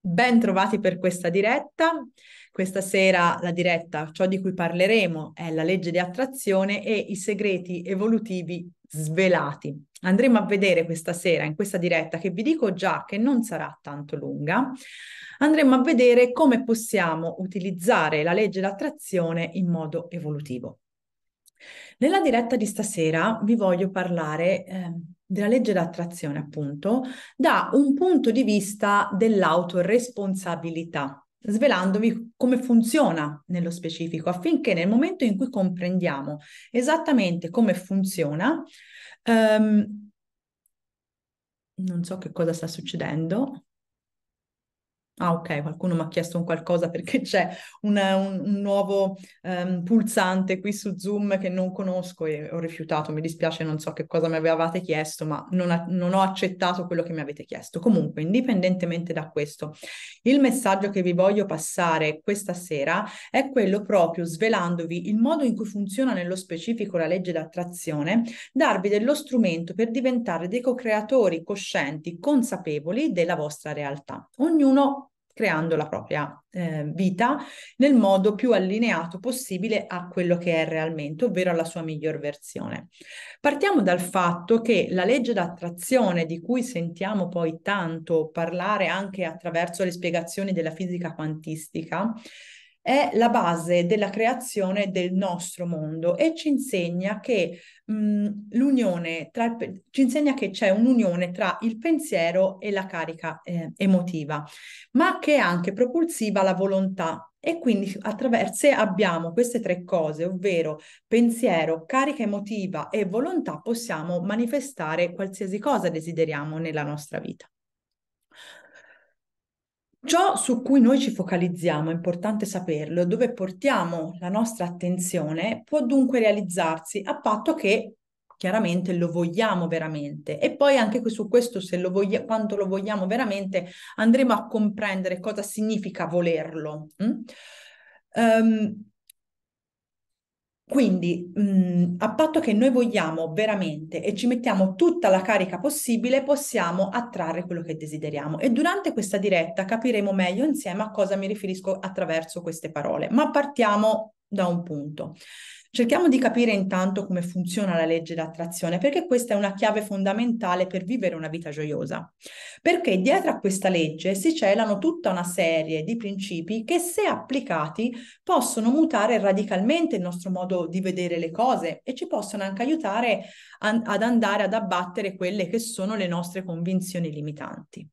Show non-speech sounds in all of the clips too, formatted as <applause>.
Ben trovati per questa diretta. Questa sera la diretta, ciò di cui parleremo è la legge di attrazione e i segreti evolutivi svelati. Andremo a vedere questa sera in questa diretta che vi dico già che non sarà tanto lunga. Andremo a vedere come possiamo utilizzare la legge d'attrazione in modo evolutivo. Nella diretta di stasera vi voglio parlare eh, della legge d'attrazione, appunto, da un punto di vista dell'autoresponsabilità, svelandovi come funziona nello specifico, affinché nel momento in cui comprendiamo esattamente come funziona, um, non so che cosa sta succedendo. Ah, ok, qualcuno mi ha chiesto un qualcosa perché <laughs> c'è una, un, un, nuovo um, pulsante qui su Zoom che non conosco e ho rifiutato. Mi dispiace, non so che cosa mi avevate chiesto, ma non, a- non ho accettato quello che mi avete chiesto. Comunque, indipendentemente da questo, il messaggio che vi voglio passare questa sera è quello proprio svelandovi il modo in cui funziona nello specifico la legge d'attrazione, darvi dello strumento per diventare dei co-creatori coscienti, consapevoli della vostra realtà. Ognuno creando la propria eh, vita nel modo più allineato possibile a quello che è realmente, ovvero alla sua miglior versione. Partiamo dal fatto che la legge d'attrazione, di cui sentiamo poi tanto parlare anche attraverso le spiegazioni della fisica quantistica, è la base della creazione del nostro mondo e ci insegna che mh, mm, l'unione tra il, ci insegna che c'è un'unione tra il pensiero e la carica eh, emotiva, ma che è anche propulsiva la volontà e quindi attraverso se abbiamo queste tre cose, ovvero pensiero, carica emotiva e volontà, possiamo manifestare qualsiasi cosa desideriamo nella nostra vita. Ciò su cui noi ci focalizziamo, è importante saperlo, dove portiamo la nostra attenzione, può dunque realizzarsi a patto che chiaramente lo vogliamo veramente. E poi anche su questo, se lo voglia, quanto lo vogliamo veramente, andremo a comprendere cosa significa volerlo. Mm? Um, quindi, mh, mm, a patto che noi vogliamo veramente e ci mettiamo tutta la carica possibile, possiamo attrarre quello che desideriamo. E durante questa diretta capiremo meglio insieme a cosa mi riferisco attraverso queste parole. Ma partiamo da un punto. Cerchiamo di capire intanto come funziona la legge d'attrazione, perché questa è una chiave fondamentale per vivere una vita gioiosa. Perché dietro a questa legge si celano tutta una serie di principi che, se applicati, possono mutare radicalmente il nostro modo di vedere le cose e ci possono anche aiutare a, ad andare ad abbattere quelle che sono le nostre convinzioni limitanti.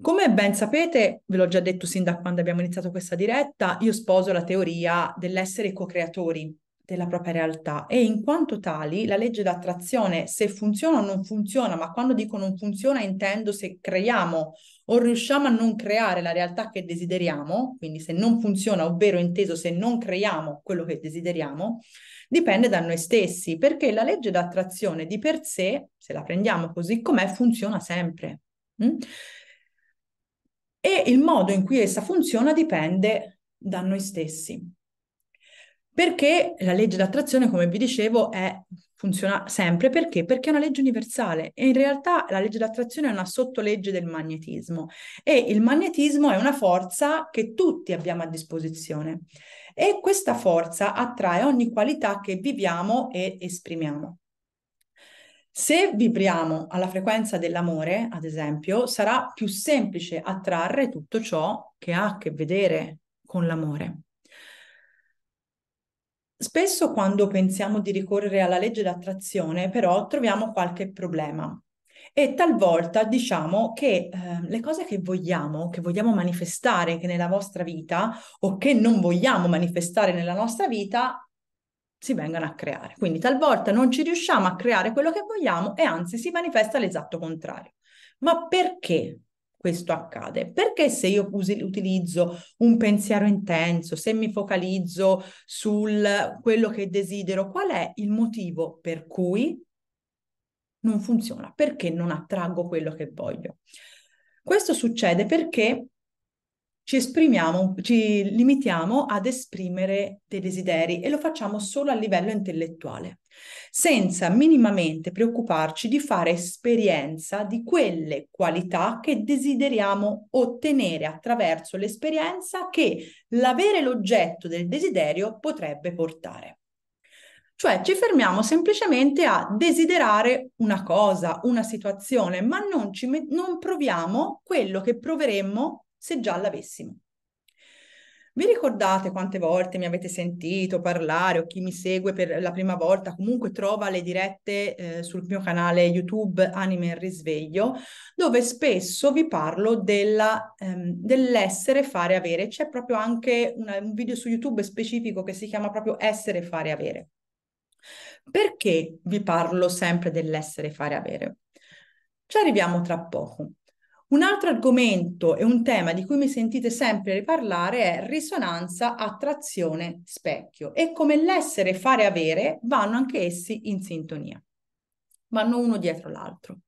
Come ben sapete, ve l'ho già detto sin da quando abbiamo iniziato questa diretta, io sposo la teoria dell'essere co-creatori della propria realtà e in quanto tali la legge d'attrazione, se funziona o non funziona, ma quando dico non funziona intendo se creiamo o riusciamo a non creare la realtà che desideriamo, quindi se non funziona, ovvero inteso se non creiamo quello che desideriamo, dipende da noi stessi, perché la legge d'attrazione di per sé, se la prendiamo così com'è, funziona sempre. Mm? e il modo in cui essa funziona dipende da noi stessi. Perché la legge d'attrazione, come vi dicevo, è, funziona sempre perché? Perché è una legge universale e in realtà la legge d'attrazione è una sottolegge del magnetismo e il magnetismo è una forza che tutti abbiamo a disposizione e questa forza attrae ogni qualità che viviamo e esprimiamo. Se vibriamo alla frequenza dell'amore, ad esempio, sarà più semplice attrarre tutto ciò che ha a che vedere con l'amore. Spesso quando pensiamo di ricorrere alla legge d'attrazione, però, troviamo qualche problema e talvolta diciamo che eh, le cose che vogliamo, che vogliamo manifestare che nella vostra vita o che non vogliamo manifestare nella nostra vita si vengano a creare. Quindi talvolta non ci riusciamo a creare quello che vogliamo e anzi si manifesta l'esatto contrario. Ma perché questo accade? Perché se io usi, utilizzo un pensiero intenso, se mi focalizzo sul quello che desidero, qual è il motivo per cui non funziona? Perché non attraggo quello che voglio? Questo succede perché ci esprimiamo, ci limitiamo ad esprimere dei desideri e lo facciamo solo a livello intellettuale, senza minimamente preoccuparci di fare esperienza di quelle qualità che desideriamo ottenere attraverso l'esperienza che l'avere l'oggetto del desiderio potrebbe portare. Cioè ci fermiamo semplicemente a desiderare una cosa, una situazione, ma non, ci met- non proviamo quello che proveremmo se già l'avessimo. Vi ricordate quante volte mi avete sentito parlare o chi mi segue per la prima volta comunque trova le dirette eh, sul mio canale YouTube Anime e Risveglio, dove spesso vi parlo della, ehm, dell'essere, fare, avere. C'è proprio anche una, un video su YouTube specifico che si chiama proprio Essere, fare, avere. Perché vi parlo sempre dell'essere, fare, avere? Ci arriviamo tra poco. Un altro argomento e un tema di cui mi sentite sempre riparlare è risonanza, attrazione, specchio e come l'essere, fare, avere vanno anche essi in sintonia, vanno uno dietro l'altro.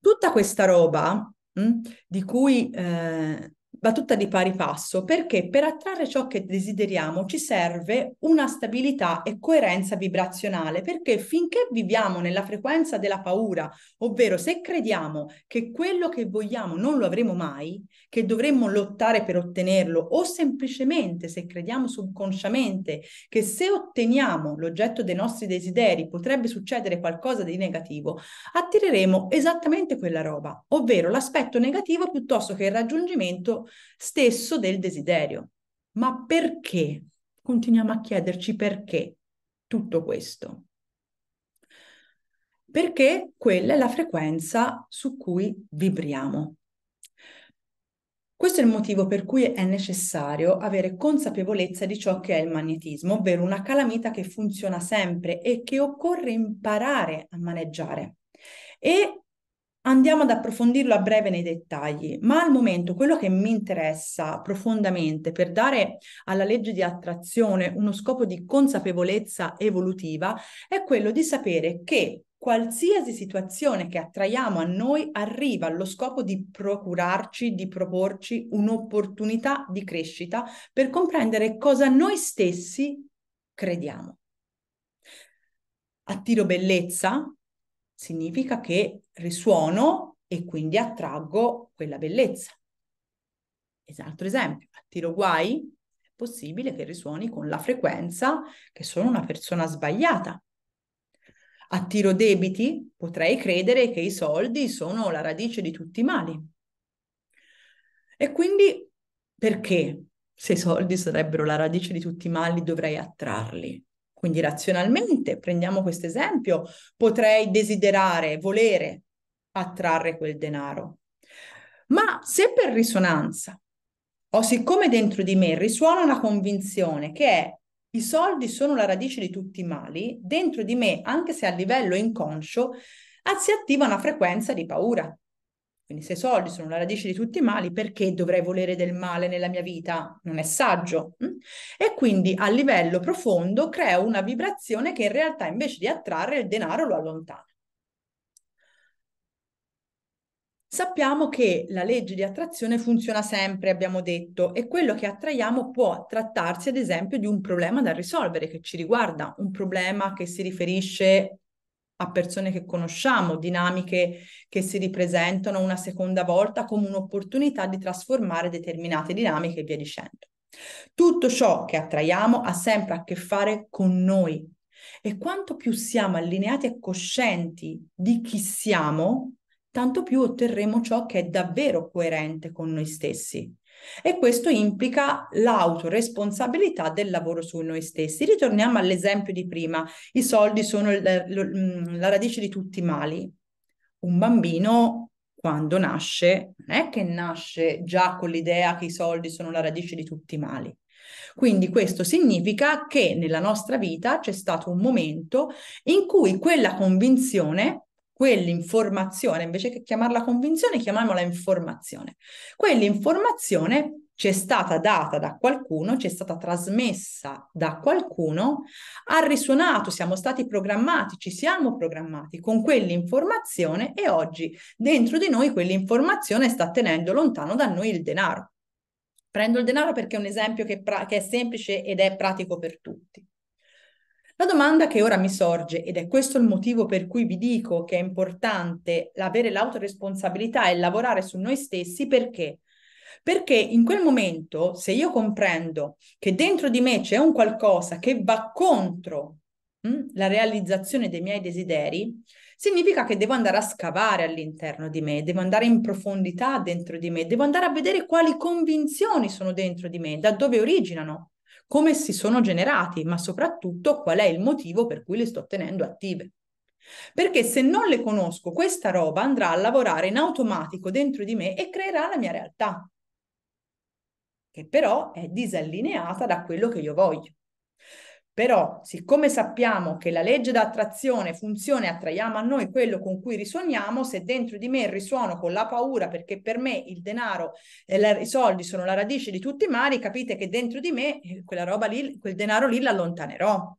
Tutta questa roba mh, mm, di cui eh, va tutta di pari passo perché per attrarre ciò che desideriamo ci serve una stabilità e coerenza vibrazionale perché finché viviamo nella frequenza della paura, ovvero se crediamo che quello che vogliamo non lo avremo mai, che dovremmo lottare per ottenerlo o semplicemente se crediamo subconsciamente che se otteniamo l'oggetto dei nostri desideri potrebbe succedere qualcosa di negativo, attireremo esattamente quella roba, ovvero l'aspetto negativo piuttosto che il raggiungimento stesso del desiderio. Ma perché? Continuiamo a chiederci perché tutto questo. Perché quella è la frequenza su cui vibriamo. Questo è il motivo per cui è necessario avere consapevolezza di ciò che è il magnetismo, ovvero una calamita che funziona sempre e che occorre imparare a maneggiare. E Andiamo ad approfondirlo a breve nei dettagli, ma al momento quello che mi interessa profondamente per dare alla legge di attrazione uno scopo di consapevolezza evolutiva è quello di sapere che qualsiasi situazione che attraiamo a noi arriva allo scopo di procurarci, di proporci un'opportunità di crescita per comprendere cosa noi stessi crediamo. Attiro bellezza, significa che risuono e quindi attraggo quella bellezza. Un altro esempio, attiro guai, è possibile che risuoni con la frequenza che sono una persona sbagliata. Attiro debiti, potrei credere che i soldi sono la radice di tutti i mali. E quindi perché se i soldi sarebbero la radice di tutti i mali dovrei attrarli? Quindi razionalmente, prendiamo questo esempio, potrei desiderare, volere attrarre quel denaro. Ma se per risonanza o siccome dentro di me risuona una convinzione che è i soldi sono la radice di tutti i mali, dentro di me, anche se a livello inconscio, si attiva una frequenza di paura. Quindi se i soldi sono la radice di tutti i mali, perché dovrei volere del male nella mia vita? Non è saggio. Mm? E quindi a livello profondo crea una vibrazione che in realtà invece di attrarre il denaro lo allontana. Sappiamo che la legge di attrazione funziona sempre, abbiamo detto, e quello che attraiamo può trattarsi ad esempio di un problema da risolvere che ci riguarda, un problema che si riferisce a persone che conosciamo, dinamiche che si ripresentano una seconda volta come un'opportunità di trasformare determinate dinamiche e via dicendo. Tutto ciò che attraiamo ha sempre a che fare con noi e quanto più siamo allineati e coscienti di chi siamo, tanto più otterremo ciò che è davvero coerente con noi stessi e questo implica l'autoresponsabilità del lavoro su noi stessi. Ritorniamo all'esempio di prima, i soldi sono il, lo, mm, la radice di tutti i mali. Un bambino quando nasce non è che nasce già con l'idea che i soldi sono la radice di tutti i mali. Quindi questo significa che nella nostra vita c'è stato un momento in cui quella convinzione quell'informazione, invece che chiamarla convinzione, chiamiamola informazione. Quell'informazione ci è stata data da qualcuno, ci è stata trasmessa da qualcuno, ha risuonato, siamo stati programmati, ci siamo programmati con quell'informazione e oggi dentro di noi quell'informazione sta tenendo lontano da noi il denaro. Prendo il denaro perché è un esempio che, che è semplice ed è pratico per tutti. La domanda che ora mi sorge, ed è questo il motivo per cui vi dico che è importante avere l'autoresponsabilità e lavorare su noi stessi, perché? Perché in quel momento, se io comprendo che dentro di me c'è un qualcosa che va contro mh, hm, la realizzazione dei miei desideri, significa che devo andare a scavare all'interno di me, devo andare in profondità dentro di me, devo andare a vedere quali convinzioni sono dentro di me, da dove originano come si sono generati, ma soprattutto qual è il motivo per cui le sto tenendo attive. Perché se non le conosco, questa roba andrà a lavorare in automatico dentro di me e creerà la mia realtà, che però è disallineata da quello che io voglio. Però, siccome sappiamo che la legge d'attrazione funziona e attraiamo a noi quello con cui risuoniamo, se dentro di me risuono con la paura perché per me il denaro e la, i soldi sono la radice di tutti i mali, capite che dentro di me eh, quella roba lì, quel denaro lì l'allontanerò.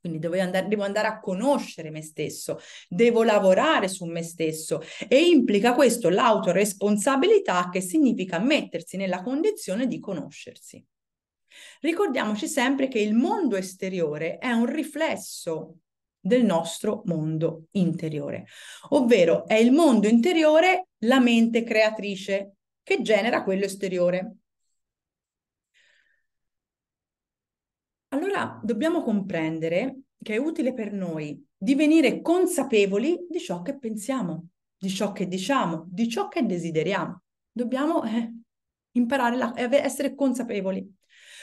Quindi devo andare, devo andare, a conoscere me stesso, devo lavorare su me stesso e implica questo l'autoresponsabilità che significa mettersi nella condizione di conoscersi. Ricordiamoci sempre che il mondo esteriore è un riflesso del nostro mondo interiore, ovvero è il mondo interiore la mente creatrice che genera quello esteriore. Allora dobbiamo comprendere che è utile per noi divenire consapevoli di ciò che pensiamo, di ciò che diciamo, di ciò che desideriamo. Dobbiamo eh, imparare a essere consapevoli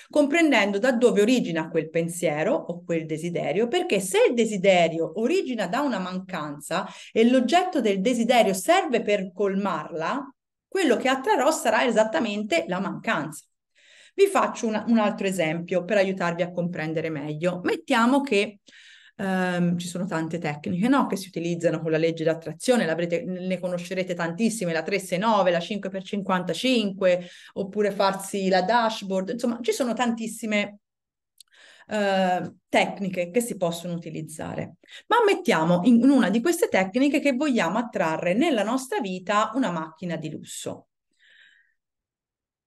comprendendo da dove origina quel pensiero o quel desiderio, perché se il desiderio origina da una mancanza e l'oggetto del desiderio serve per colmarla, quello che attrarrò sarà esattamente la mancanza. Vi faccio una, un altro esempio per aiutarvi a comprendere meglio. Mettiamo che Um, ci sono tante tecniche no? che si utilizzano con la legge d'attrazione, ne conoscerete tantissime, la 369, la 5x55, oppure farsi la dashboard, insomma ci sono tantissime uh, tecniche che si possono utilizzare. Ma mettiamo in una di queste tecniche che vogliamo attrarre nella nostra vita una macchina di lusso.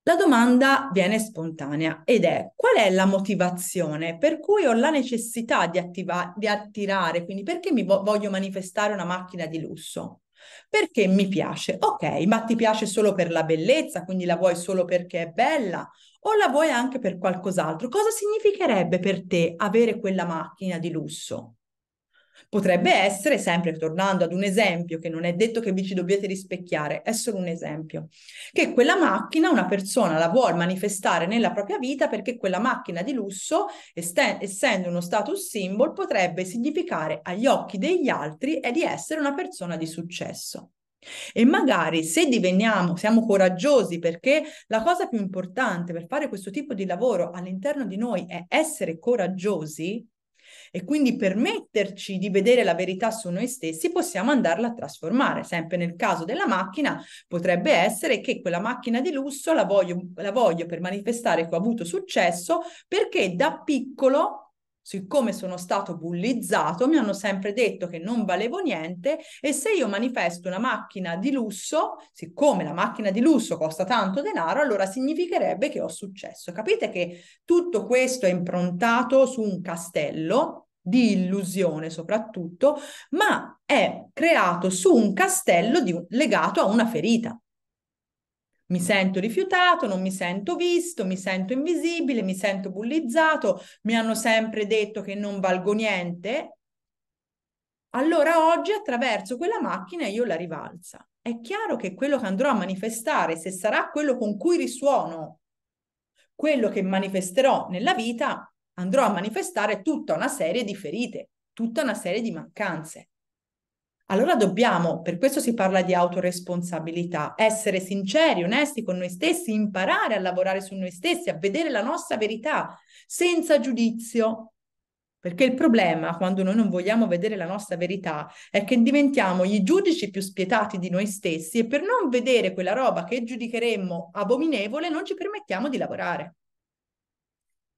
La domanda viene spontanea ed è qual è la motivazione per cui ho la necessità di, attiva- di attirare, quindi perché mi vo- voglio manifestare una macchina di lusso? Perché mi piace, ok, ma ti piace solo per la bellezza, quindi la vuoi solo perché è bella o la vuoi anche per qualcos'altro? Cosa significherebbe per te avere quella macchina di lusso? Potrebbe essere, sempre tornando ad un esempio, che non è detto che vi ci dobbiate rispecchiare, è solo un esempio, che quella macchina una persona la vuole manifestare nella propria vita perché quella macchina di lusso, este- essendo uno status symbol, potrebbe significare agli occhi degli altri è di essere una persona di successo. E magari se diveniamo, siamo coraggiosi perché la cosa più importante per fare questo tipo di lavoro all'interno di noi è essere coraggiosi, e quindi permetterci di vedere la verità su noi stessi, possiamo andarla a trasformare. Sempre nel caso della macchina, potrebbe essere che quella macchina di lusso la voglio, la voglio per manifestare che ho avuto successo perché da piccolo siccome sono stato bullizzato, mi hanno sempre detto che non valevo niente e se io manifesto una macchina di lusso, siccome la macchina di lusso costa tanto denaro, allora significherebbe che ho successo. Capite che tutto questo è improntato su un castello di illusione soprattutto, ma è creato su un castello un, legato a una ferita. Mi mm. sento rifiutato, non mi sento visto, mi sento invisibile, mi sento bullizzato, mi hanno sempre detto che non valgo niente. Allora oggi attraverso quella macchina io la rivalsa. È chiaro che quello che andrò a manifestare, se sarà quello con cui risuono, quello che manifesterò nella vita, andrò a manifestare tutta una serie di ferite, tutta una serie di mancanze. Allora dobbiamo, per questo si parla di autoresponsabilità, essere sinceri, onesti con noi stessi, imparare a lavorare su noi stessi, a vedere la nostra verità senza giudizio. Perché il problema, quando noi non vogliamo vedere la nostra verità, è che diventiamo i giudici più spietati di noi stessi e per non vedere quella roba che giudicheremmo abominevole non ci permettiamo di lavorare.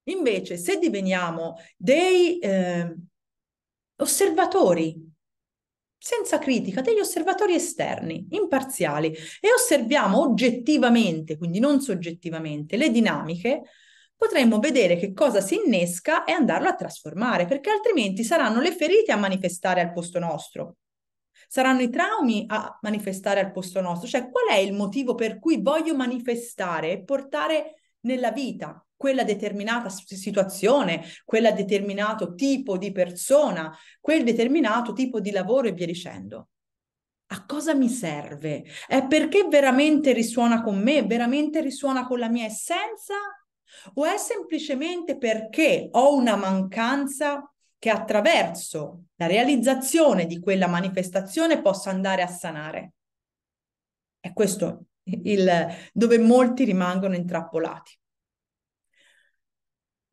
Invece, se diveniamo dei eh, osservatori senza critica, degli osservatori esterni, imparziali, e osserviamo oggettivamente, quindi non soggettivamente, le dinamiche, potremmo vedere che cosa si innesca e andarlo a trasformare, perché altrimenti saranno le ferite a manifestare al posto nostro, saranno i traumi a manifestare al posto nostro, cioè qual è il motivo per cui voglio manifestare e portare nella vita quella determinata situazione, quel determinato tipo di persona, quel determinato tipo di lavoro e via dicendo. A cosa mi serve? È perché veramente risuona con me, veramente risuona con la mia essenza? O è semplicemente perché ho una mancanza che attraverso la realizzazione di quella manifestazione possa andare a sanare? È questo il, dove molti rimangono intrappolati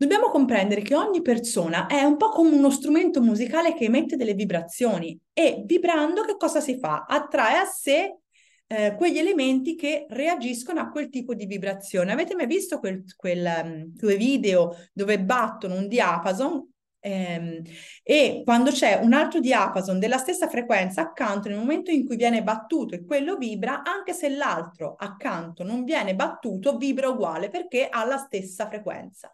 dobbiamo comprendere che ogni persona è un po' come uno strumento musicale che emette delle vibrazioni e vibrando che cosa si fa? Attrae a sé eh, quegli elementi che reagiscono a quel tipo di vibrazione. Avete mai visto quel, quel, quei ehm, video dove battono un diapason ehm, e quando c'è un altro diapason della stessa frequenza accanto, nel momento in cui viene battuto e quello vibra, anche se l'altro accanto non viene battuto, vibra uguale perché ha la stessa frequenza.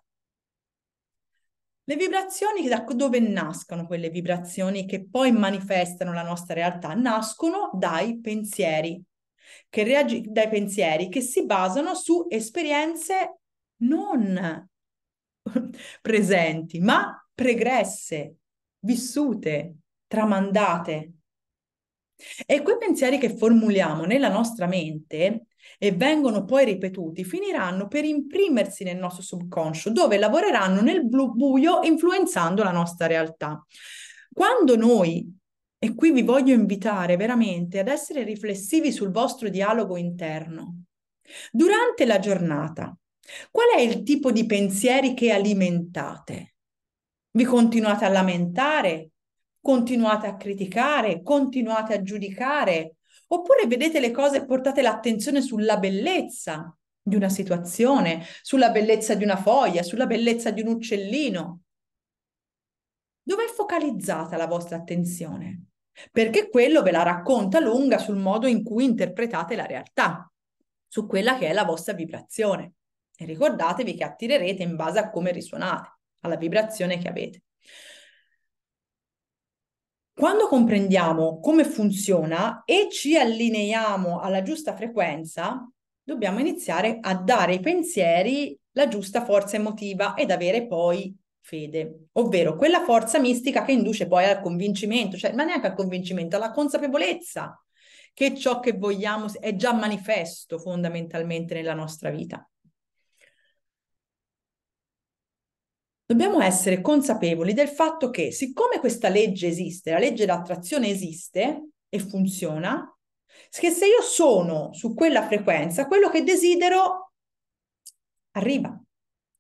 Le vibrazioni, da dove nascono quelle vibrazioni che poi manifestano la nostra realtà? Nascono dai pensieri, che reagi- dai pensieri che si basano su esperienze non <laughs> presenti, ma pregresse, vissute, tramandate. E quei pensieri che formuliamo nella nostra mente e vengono poi ripetuti, finiranno per imprimersi nel nostro subconscio, dove lavoreranno nel blu buio influenzando la nostra realtà. Quando noi e qui vi voglio invitare veramente ad essere riflessivi sul vostro dialogo interno. Durante la giornata, qual è il tipo di pensieri che alimentate? Vi continuate a lamentare? Continuate a criticare? Continuate a giudicare? Oppure vedete le cose e portate l'attenzione sulla bellezza di una situazione, sulla bellezza di una foglia, sulla bellezza di un uccellino. Dove è focalizzata la vostra attenzione? Perché quello ve la racconta lunga sul modo in cui interpretate la realtà, su quella che è la vostra vibrazione. E ricordatevi che attirerete in base a come risuonate, alla vibrazione che avete. Quando comprendiamo come funziona e ci allineiamo alla giusta frequenza, dobbiamo iniziare a dare ai pensieri la giusta forza emotiva ed avere poi fede, ovvero quella forza mistica che induce poi al convincimento, cioè ma neanche al convincimento, alla consapevolezza che ciò che vogliamo è già manifesto fondamentalmente nella nostra vita. dobbiamo essere consapevoli del fatto che siccome questa legge esiste, la legge d'attrazione esiste e funziona, che se io sono su quella frequenza, quello che desidero arriva.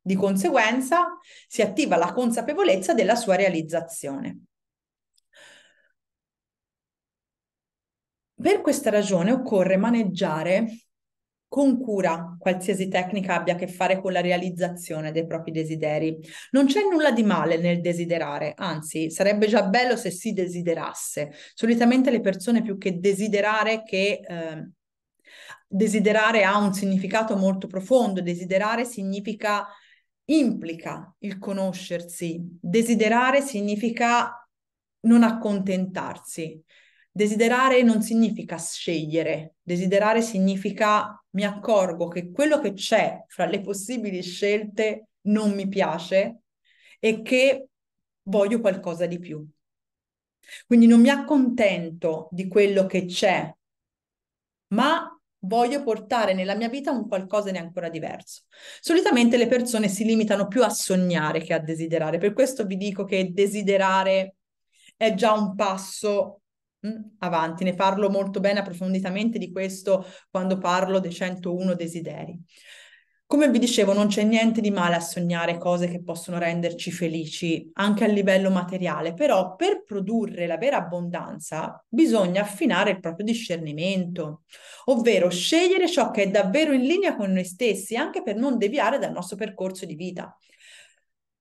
Di conseguenza si attiva la consapevolezza della sua realizzazione. Per questa ragione occorre maneggiare con cura qualsiasi tecnica abbia a che fare con la realizzazione dei propri desideri. Non c'è nulla di male nel desiderare, anzi sarebbe già bello se si desiderasse. Solitamente le persone più che desiderare che... Eh, desiderare ha un significato molto profondo, desiderare significa implica il conoscersi, desiderare significa non accontentarsi, Desiderare non significa scegliere, desiderare significa mi accorgo che quello che c'è fra le possibili scelte non mi piace e che voglio qualcosa di più. Quindi non mi accontento di quello che c'è, ma voglio portare nella mia vita un qualcosa di ancora diverso. Solitamente le persone si limitano più a sognare che a desiderare, per questo vi dico che desiderare è già un passo avanti, ne parlo molto bene approfonditamente di questo quando parlo dei 101 desideri. Come vi dicevo, non c'è niente di male a sognare cose che possono renderci felici anche a livello materiale, però per produrre la vera abbondanza bisogna affinare il proprio discernimento, ovvero scegliere ciò che è davvero in linea con noi stessi anche per non deviare dal nostro percorso di vita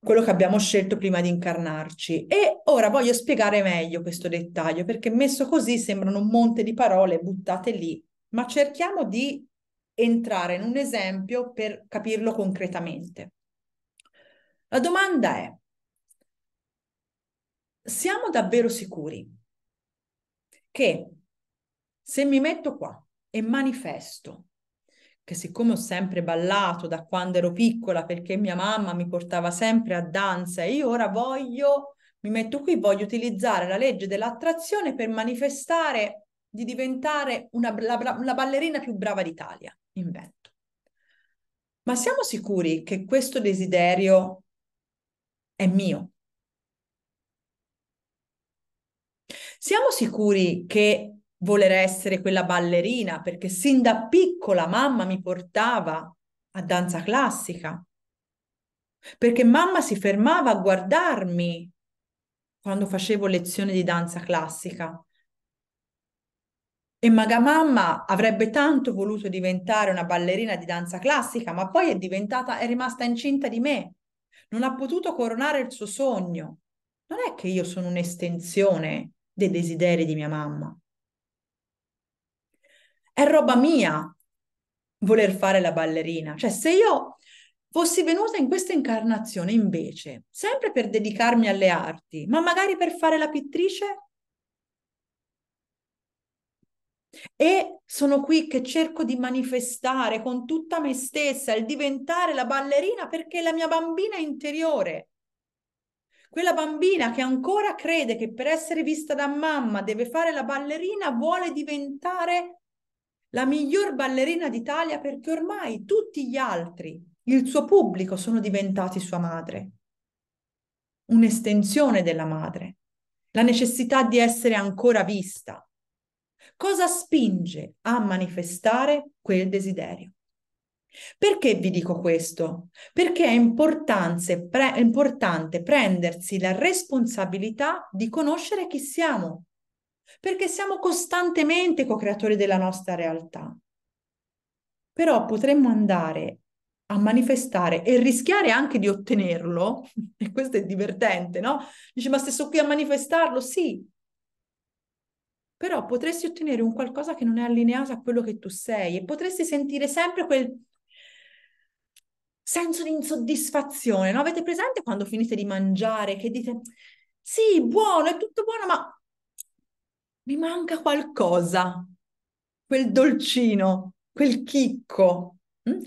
quello che abbiamo scelto prima di incarnarci. E ora voglio spiegare meglio questo dettaglio, perché messo così sembrano un monte di parole buttate lì, ma cerchiamo di entrare in un esempio per capirlo concretamente. La domanda è, siamo davvero sicuri che se mi metto qua e manifesto che siccome ho sempre ballato da quando ero piccola perché mia mamma mi portava sempre a danza e io ora voglio, mi metto qui, voglio utilizzare la legge dell'attrazione per manifestare di diventare una, la, la ballerina più brava d'Italia, invento. Ma siamo sicuri che questo desiderio è mio? Siamo sicuri che voler essere quella ballerina, perché sin da piccola mamma mi portava a danza classica, perché mamma si fermava a guardarmi quando facevo lezione di danza classica. E maga mamma avrebbe tanto voluto diventare una ballerina di danza classica, ma poi è diventata, è rimasta incinta di me. Non ha potuto coronare il suo sogno. Non è che io sono un'estensione dei desideri di mia mamma è roba mia voler fare la ballerina. Cioè, se io fossi venuta in questa incarnazione invece, sempre per dedicarmi alle arti, ma magari per fare la pittrice, e sono qui che cerco di manifestare con tutta me stessa il diventare la ballerina perché la mia bambina interiore, quella bambina che ancora crede che per essere vista da mamma deve fare la ballerina, vuole diventare la miglior ballerina d'Italia perché ormai tutti gli altri, il suo pubblico, sono diventati sua madre. Un'estensione della madre, la necessità di essere ancora vista. Cosa spinge a manifestare quel desiderio? Perché vi dico questo? Perché è importante, pre- importante prendersi la responsabilità di conoscere chi siamo, perché siamo costantemente co-creatori della nostra realtà. Però potremmo andare a manifestare e rischiare anche di ottenerlo, <laughs> e questo è divertente, no? Dici, ma se sono qui a manifestarlo, sì. Però potresti ottenere un qualcosa che non è allineato a quello che tu sei e potresti sentire sempre quel senso di insoddisfazione, no? Avete presente quando finite di mangiare che dite, sì, buono, è tutto buono, ma mi manca qualcosa, quel dolcino, quel chicco. Mm?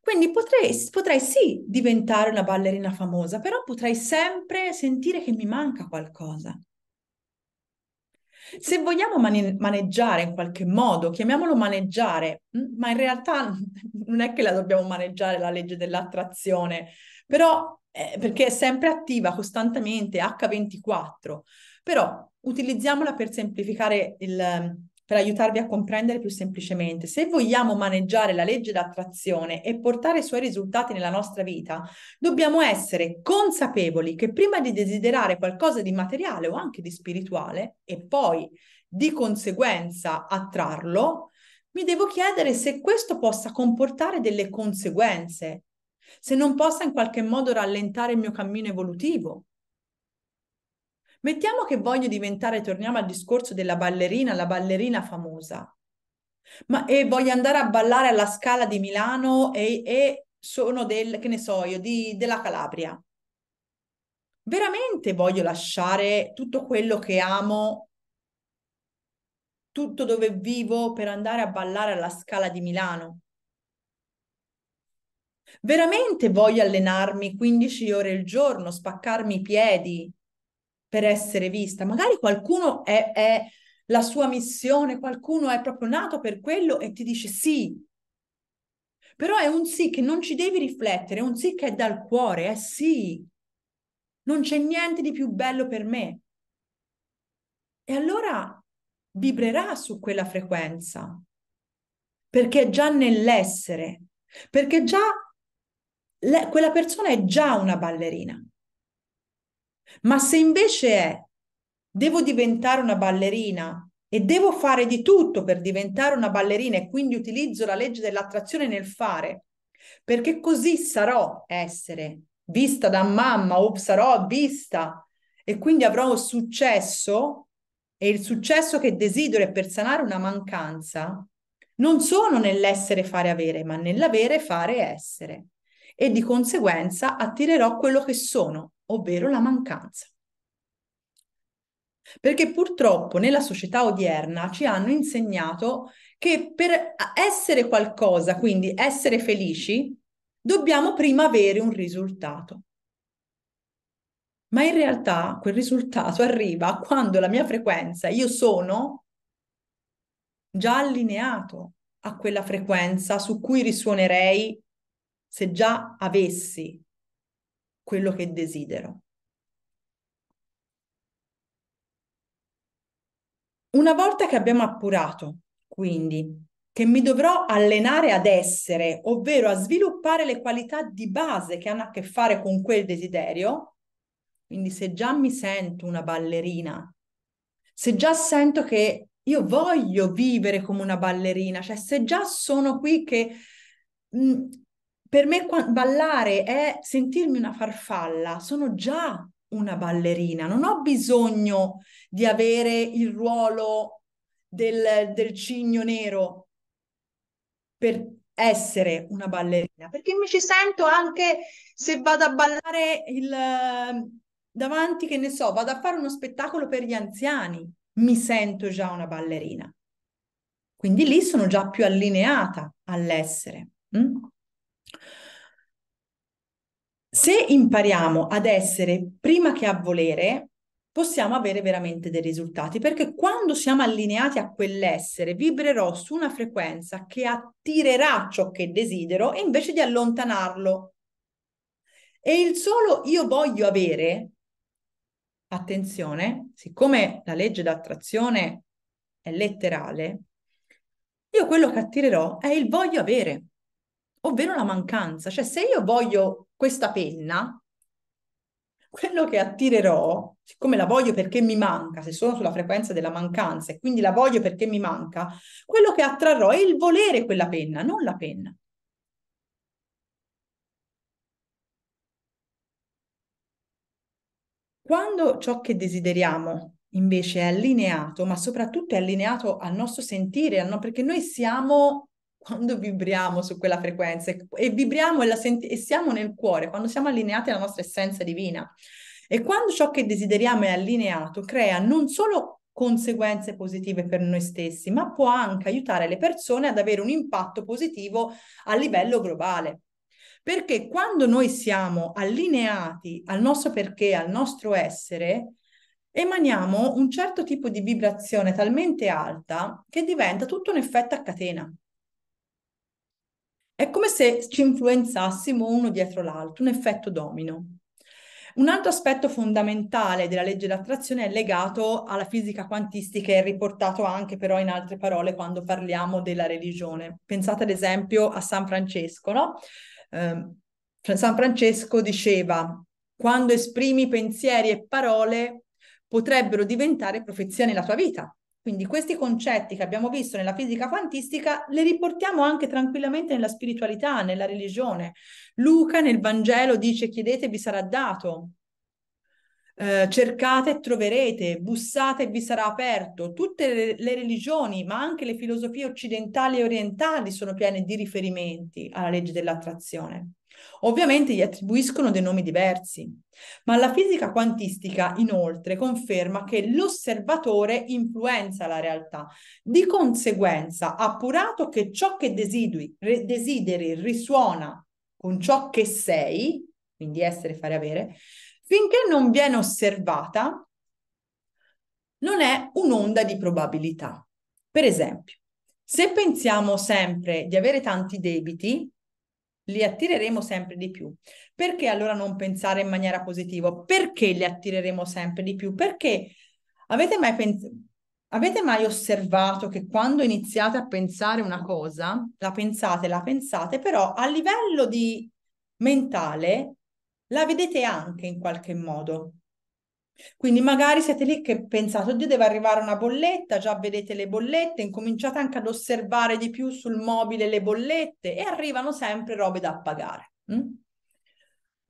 Quindi potrei, potrei sì diventare una ballerina famosa, però potrei sempre sentire che mi manca qualcosa. Se vogliamo mani- maneggiare in qualche modo, chiamiamolo maneggiare, mm, ma in realtà <laughs> non è che la dobbiamo maneggiare la legge dell'attrazione, però eh, perché è sempre attiva costantemente H24. Però utilizziamola per semplificare il, per aiutarvi a comprendere più semplicemente. Se vogliamo maneggiare la legge d'attrazione e portare i suoi risultati nella nostra vita, dobbiamo essere consapevoli che prima di desiderare qualcosa di materiale o anche di spirituale e poi di conseguenza attrarlo, mi devo chiedere se questo possa comportare delle conseguenze, se non possa in qualche modo rallentare il mio cammino evolutivo, Mettiamo che voglio diventare, torniamo al discorso della ballerina, la ballerina famosa, ma, e voglio andare a ballare alla Scala di Milano e, e sono del, che ne so io, di, della Calabria. Veramente voglio lasciare tutto quello che amo, tutto dove vivo per andare a ballare alla Scala di Milano? Veramente voglio allenarmi 15 ore al giorno, spaccarmi i piedi, per essere vista. Magari qualcuno è, è la sua missione, qualcuno è proprio nato per quello e ti dice sì. Però è un sì che non ci devi riflettere, è un sì che è dal cuore, è sì. Non c'è niente di più bello per me. E allora vibrerà su quella frequenza, perché è già nell'essere, perché già le, quella persona è già una ballerina. Ma se invece è devo diventare una ballerina e devo fare di tutto per diventare una ballerina e quindi utilizzo la legge dell'attrazione nel fare, perché così sarò essere vista da mamma o sarò vista e quindi avrò successo e il successo che desidero è per sanare una mancanza, non sono nell'essere fare avere, ma nell'avere fare essere e di conseguenza attirerò quello che sono, ovvero la mancanza. Perché purtroppo nella società odierna ci hanno insegnato che per essere qualcosa, quindi essere felici, dobbiamo prima avere un risultato. Ma in realtà quel risultato arriva quando la mia frequenza, io sono già allineato a quella frequenza su cui risuonerei se già avessi quello che desidero. Una volta che abbiamo appurato, quindi, che mi dovrò allenare ad essere, ovvero a sviluppare le qualità di base che hanno a che fare con quel desiderio, quindi se già mi sento una ballerina, se già sento che io voglio vivere come una ballerina, cioè se già sono qui che mh, mm, per me ballare è sentirmi una farfalla, sono già una ballerina, non ho bisogno di avere il ruolo del, del cigno nero per essere una ballerina, perché mi ci sento anche se vado a ballare il, davanti, che ne so, vado a fare uno spettacolo per gli anziani, mi sento già una ballerina. Quindi lì sono già più allineata all'essere. Mm? Se impariamo ad essere prima che a volere, possiamo avere veramente dei risultati, perché quando siamo allineati a quell'essere, vibrerò su una frequenza che attirerà ciò che desidero invece di allontanarlo. E il solo io voglio avere, attenzione, siccome la legge d'attrazione è letterale, io quello che attirerò è il voglio avere, ovvero la mancanza. Cioè se io voglio questa penna, quello che attirerò, siccome la voglio perché mi manca, se sono sulla frequenza della mancanza e quindi la voglio perché mi manca, quello che attrarrò è il volere quella penna, non la penna. Quando ciò che desideriamo invece è allineato, ma soprattutto è allineato al nostro sentire, perché noi siamo quando vibriamo su quella frequenza e, vibriamo e, senti- e siamo nel cuore, quando siamo allineati alla nostra essenza divina. E quando ciò che desideriamo è allineato, crea non solo conseguenze positive per noi stessi, ma può anche aiutare le persone ad avere un impatto positivo a livello globale. Perché quando noi siamo allineati al nostro perché, al nostro essere, emaniamo un certo tipo di vibrazione talmente alta che diventa tutto un effetto a catena. È come se ci influenzassimo uno dietro l'altro, un effetto domino. Un altro aspetto fondamentale della legge d'attrazione è legato alla fisica quantistica e riportato anche però in altre parole quando parliamo della religione. Pensate ad esempio a San Francesco, no? Eh, San Francesco diceva, quando esprimi pensieri e parole potrebbero diventare profezia nella tua vita. Quindi questi concetti che abbiamo visto nella fisica quantistica li riportiamo anche tranquillamente nella spiritualità, nella religione. Luca nel Vangelo dice chiedete vi sarà dato, eh, cercate e troverete, bussate e vi sarà aperto. Tutte le, le religioni, ma anche le filosofie occidentali e orientali sono piene di riferimenti alla legge dell'attrazione. Ovviamente gli attribuiscono dei nomi diversi, ma la fisica quantistica inoltre conferma che l'osservatore influenza la realtà. Di conseguenza, appurato che ciò che desidui, desideri risuona con ciò che sei, quindi essere, fare, avere, finché non viene osservata, non è un'onda di probabilità. Per esempio, se pensiamo sempre di avere tanti debiti, li attireremo sempre di più. Perché allora non pensare in maniera positiva? Perché li attireremo sempre di più? Perché avete mai, pens- avete mai osservato che quando iniziate a pensare una cosa, la pensate, la pensate, però a livello di mentale la vedete anche in qualche modo. Quindi magari siete lì che pensate, oddio deve arrivare una bolletta, già vedete le bollette, incominciate anche ad osservare di più sul mobile le bollette e arrivano sempre robe da pagare. Mm?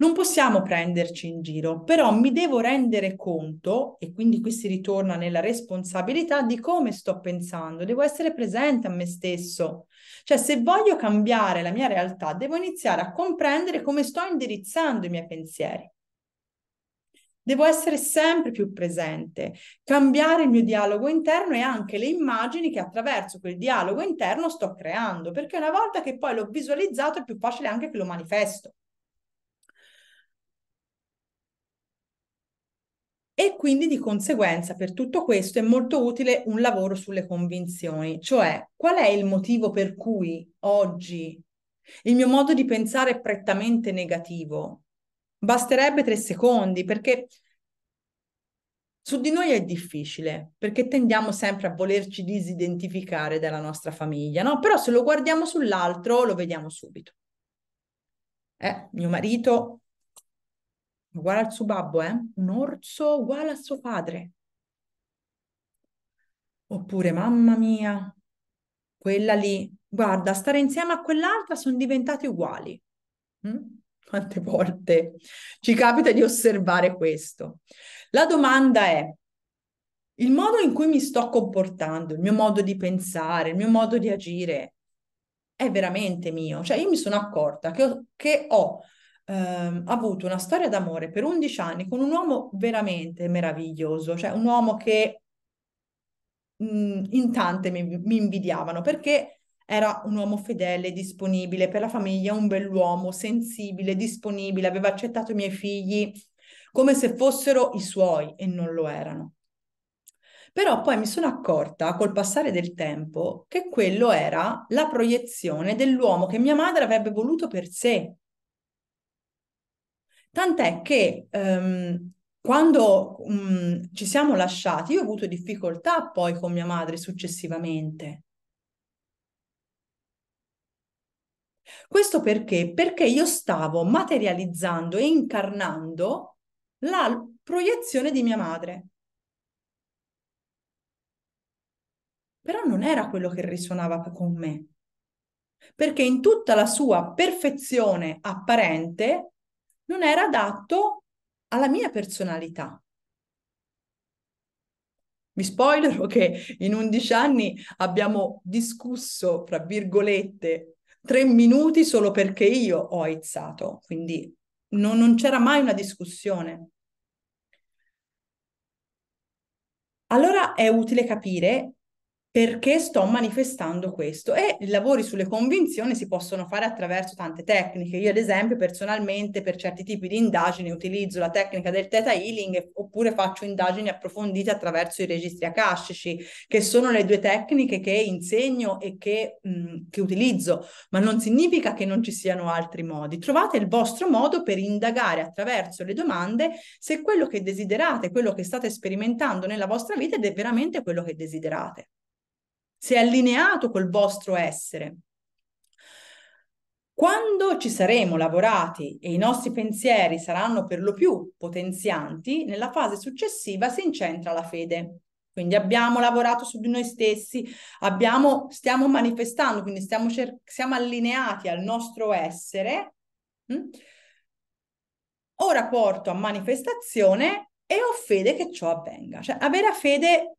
Non possiamo prenderci in giro, però mi devo rendere conto, e quindi qui si ritorna nella responsabilità di come sto pensando, devo essere presente a me stesso. Cioè, se voglio cambiare la mia realtà, devo iniziare a comprendere come sto indirizzando i miei pensieri. Devo essere sempre più presente, cambiare il mio dialogo interno e anche le immagini che attraverso quel dialogo interno sto creando, perché una volta che poi l'ho visualizzato è più facile anche che lo manifesto. E quindi di conseguenza per tutto questo è molto utile un lavoro sulle convinzioni, cioè qual è il motivo per cui oggi il mio modo di pensare è prettamente negativo, Basterebbe tre secondi perché su di noi è difficile perché tendiamo sempre a volerci disidentificare dalla nostra famiglia, no? Però se lo guardiamo sull'altro lo vediamo subito. Eh, mio marito uguale al suo babbo, eh? Un orso uguale al suo padre. Oppure, mamma mia, quella lì, guarda, stare insieme a quell'altra sono diventati uguali. Mm? Quante volte ci capita di osservare questo? La domanda è, il modo in cui mi sto comportando, il mio modo di pensare, il mio modo di agire, è veramente mio? Cioè io mi sono accorta che ho, che ho ehm, avuto una storia d'amore per 11 anni con un uomo veramente meraviglioso, cioè un uomo che mh, mm, in tante mi, mi invidiavano perché era un uomo fedele, disponibile per la famiglia, un bell'uomo, sensibile, disponibile, aveva accettato i miei figli come se fossero i suoi e non lo erano. Però poi mi sono accorta col passare del tempo che quello era la proiezione dell'uomo che mia madre avrebbe voluto per sé. Tant'è che um, quando um, ci siamo lasciati, io ho avuto difficoltà poi con mia madre successivamente, Questo perché? Perché io stavo materializzando e incarnando la proiezione di mia madre. Però non era quello che risuonava con me, perché in tutta la sua perfezione apparente non era adatto alla mia personalità. Vi spoilero che in 11 anni abbiamo discusso, fra virgolette, tre minuti solo perché io ho aizzato, quindi non, non c'era mai una discussione. Allora è utile capire perché sto manifestando questo e i lavori sulle convinzioni si possono fare attraverso tante tecniche. Io ad esempio personalmente per certi tipi di indagini utilizzo la tecnica del theta healing oppure faccio indagini approfondite attraverso i registri akashici, che sono le due tecniche che insegno e che, mh, mm, che utilizzo, ma non significa che non ci siano altri modi. Trovate il vostro modo per indagare attraverso le domande se quello che desiderate, quello che state sperimentando nella vostra vita ed è veramente quello che desiderate se è allineato col vostro essere. Quando ci saremo lavorati e i nostri pensieri saranno per lo più potenzianti, nella fase successiva si incentra la fede. Quindi abbiamo lavorato su di noi stessi, abbiamo, stiamo manifestando, quindi stiamo cer- siamo allineati al nostro essere. Mh? Hm? Ora porto a manifestazione e ho fede che ciò avvenga. Cioè avere fede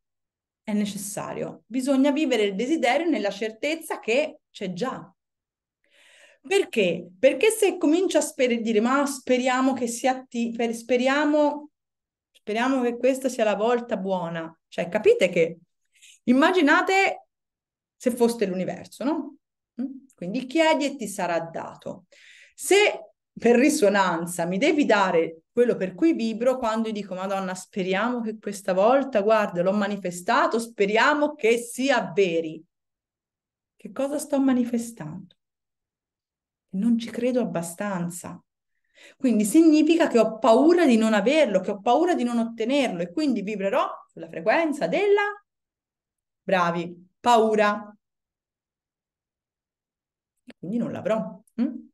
è necessario. Bisogna vivere il desiderio nella certezza che c'è già. Perché? Perché se comincio a sper- dire ma speriamo che sia atti- per- speriamo speriamo che questa sia la volta buona, cioè capite che immaginate se foste l'universo, no? Mm? Quindi chiedi e ti sarà dato. Se per risonanza, mi devi dare quello per cui vibro quando io dico Madonna, speriamo che questa volta, guarda, l'ho manifestato, speriamo che sia veri. Che cosa sto manifestando? Non ci credo abbastanza. Quindi significa che ho paura di non averlo, che ho paura di non ottenerlo e quindi vibrerò sulla frequenza della bravi, paura. E quindi non l'avrò. Hm?